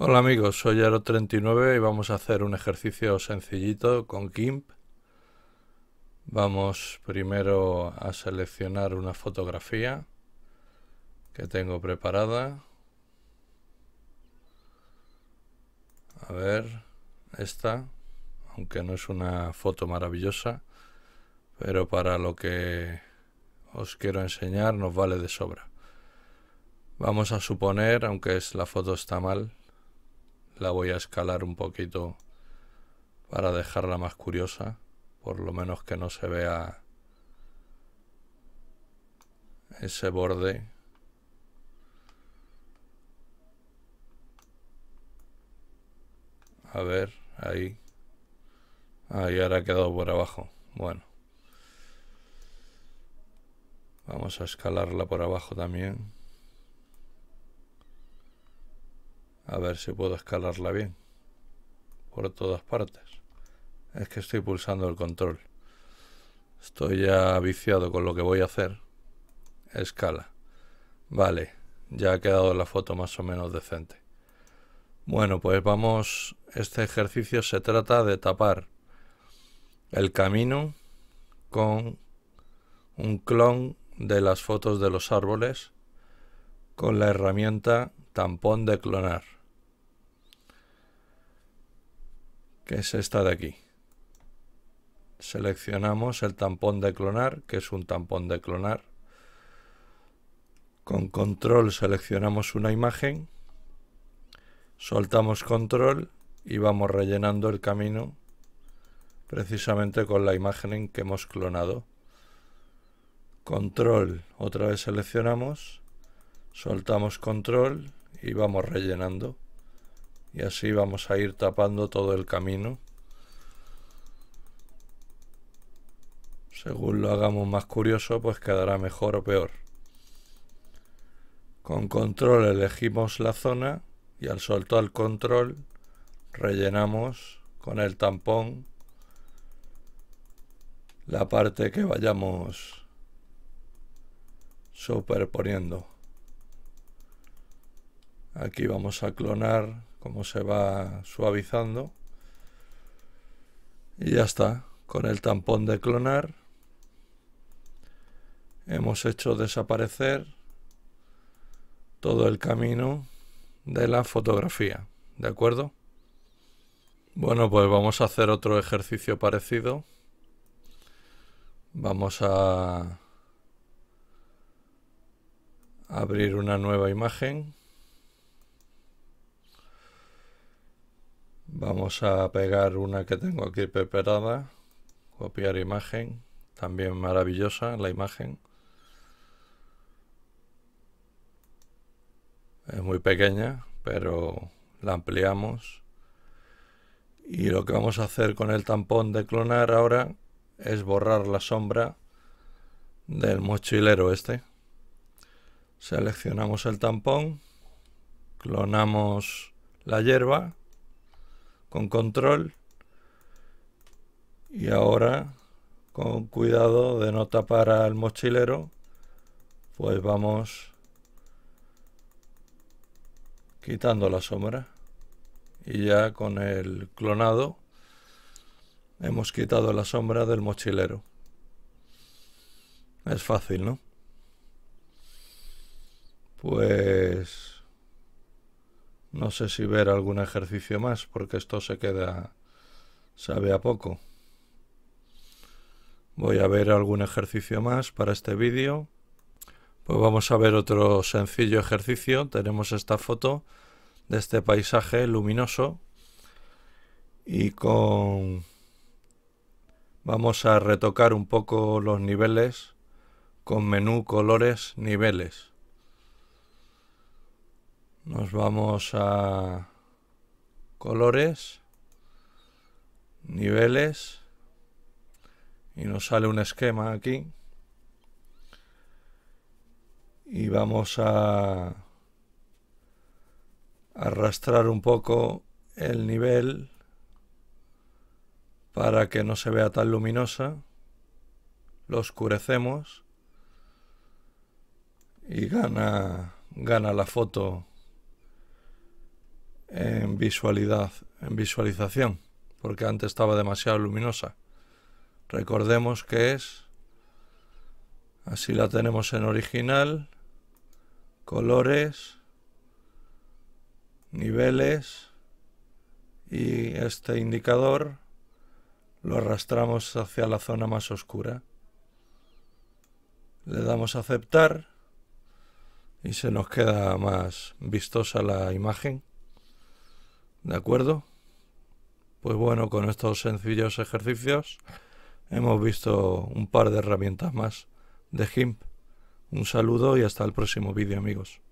Hola amigos, soy aero 39 y vamos a hacer un ejercicio sencillito con GIMP. Vamos primero a seleccionar una fotografía que tengo preparada. A ver, esta, aunque no es una foto maravillosa, pero para lo que os quiero enseñar nos vale de sobra. Vamos a suponer, aunque es, la foto está mal, la voy a escalar un poquito para dejarla más curiosa, por lo menos que no se vea ese borde A ver, ahí. Ahí ahora ha quedado por abajo. Bueno. Vamos a escalarla por abajo también. A ver si puedo escalarla bien. Por todas partes. Es que estoy pulsando el control. Estoy ya viciado con lo que voy a hacer. Escala. Vale, ya ha quedado la foto más o menos decente. Bueno, pues vamos... Este ejercicio se trata de tapar el camino con un clon de las fotos de los árboles con la herramienta tampón de clonar. que es esta de aquí. Seleccionamos el tampón de clonar, que es un tampón de clonar. Con control seleccionamos una imagen, soltamos control y vamos rellenando el camino precisamente con la imagen que hemos clonado. Control, otra vez seleccionamos, soltamos control y vamos rellenando y así vamos a ir tapando todo el camino según lo hagamos más curioso pues quedará mejor o peor con control elegimos la zona y al soltar el control rellenamos con el tampón la parte que vayamos superponiendo aquí vamos a clonar cómo se va suavizando. Y ya está, con el tampón de clonar hemos hecho desaparecer todo el camino de la fotografía, ¿de acuerdo? Bueno, pues vamos a hacer otro ejercicio parecido. Vamos a abrir una nueva imagen. Vamos a pegar una que tengo aquí preparada. Copiar imagen. También maravillosa la imagen. Es muy pequeña, pero la ampliamos. Y lo que vamos a hacer con el tampón de clonar ahora es borrar la sombra del mochilero este. Seleccionamos el tampón, clonamos la hierba con control y ahora con cuidado de no tapar al mochilero pues vamos quitando la sombra y ya con el clonado hemos quitado la sombra del mochilero es fácil no pues no sé si ver algún ejercicio más, porque esto se queda... sabe a poco. Voy a ver algún ejercicio más para este vídeo. Pues vamos a ver otro sencillo ejercicio. Tenemos esta foto de este paisaje luminoso y con... Vamos a retocar un poco los niveles con menú colores niveles. Nos vamos a colores, niveles y nos sale un esquema aquí. Y vamos a arrastrar un poco el nivel para que no se vea tan luminosa. Lo oscurecemos y gana, gana la foto en visualidad, en visualización, porque antes estaba demasiado luminosa. Recordemos que es, así la tenemos en original, colores, niveles y este indicador lo arrastramos hacia la zona más oscura. Le damos a aceptar y se nos queda más vistosa la imagen. ¿De acuerdo? Pues bueno, con estos sencillos ejercicios hemos visto un par de herramientas más de GIMP. Un saludo y hasta el próximo vídeo amigos.